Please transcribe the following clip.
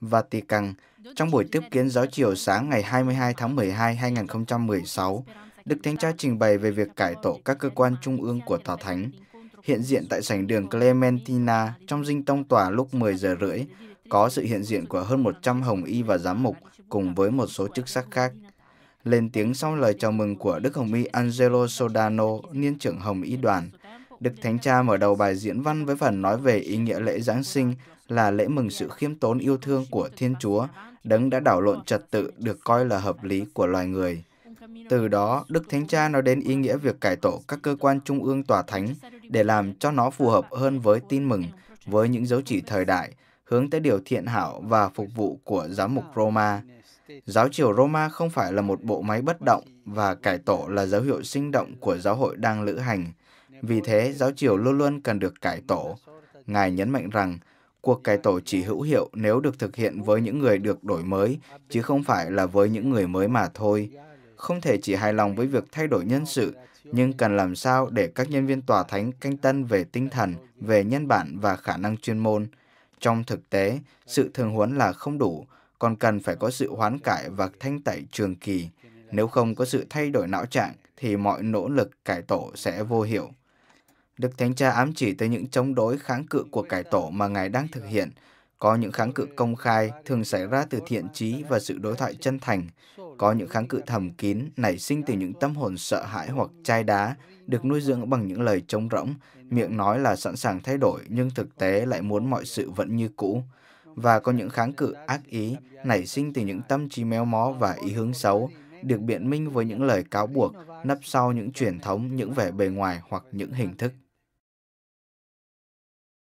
Vatican. Trong buổi tiếp kiến giáo chiều sáng ngày 22 tháng 12, 2016, Đức Thánh Cha trình bày về việc cải tổ các cơ quan trung ương của Tòa Thánh. Hiện diện tại sảnh đường Clementina trong dinh tông tòa lúc 10 giờ rưỡi, có sự hiện diện của hơn 100 hồng y và giám mục cùng với một số chức sắc khác. Lên tiếng sau lời chào mừng của Đức Hồng y Angelo Sodano, niên trưởng Hồng y đoàn, Đức Thánh Cha mở đầu bài diễn văn với phần nói về ý nghĩa lễ Giáng sinh là lễ mừng sự khiêm tốn yêu thương của Thiên Chúa, đấng đã đảo lộn trật tự được coi là hợp lý của loài người. Từ đó, Đức Thánh Cha nói đến ý nghĩa việc cải tổ các cơ quan trung ương tòa thánh để làm cho nó phù hợp hơn với tin mừng, với những dấu chỉ thời đại, hướng tới điều thiện hảo và phục vụ của giám mục Roma. Giáo triều Roma không phải là một bộ máy bất động và cải tổ là dấu hiệu sinh động của giáo hội đang lữ hành – vì thế, giáo triều luôn luôn cần được cải tổ. Ngài nhấn mạnh rằng, cuộc cải tổ chỉ hữu hiệu nếu được thực hiện với những người được đổi mới, chứ không phải là với những người mới mà thôi. Không thể chỉ hài lòng với việc thay đổi nhân sự, nhưng cần làm sao để các nhân viên tòa thánh canh tân về tinh thần, về nhân bản và khả năng chuyên môn. Trong thực tế, sự thường huấn là không đủ, còn cần phải có sự hoán cải và thanh tẩy trường kỳ. Nếu không có sự thay đổi não trạng, thì mọi nỗ lực cải tổ sẽ vô hiệu. Đức Thánh Cha ám chỉ tới những chống đối kháng cự của cải tổ mà Ngài đang thực hiện. Có những kháng cự công khai thường xảy ra từ thiện trí và sự đối thoại chân thành. Có những kháng cự thầm kín nảy sinh từ những tâm hồn sợ hãi hoặc chai đá, được nuôi dưỡng bằng những lời trống rỗng, miệng nói là sẵn sàng thay đổi nhưng thực tế lại muốn mọi sự vẫn như cũ. Và có những kháng cự ác ý nảy sinh từ những tâm trí méo mó và ý hướng xấu, được biện minh với những lời cáo buộc nấp sau những truyền thống, những vẻ bề ngoài hoặc những hình thức.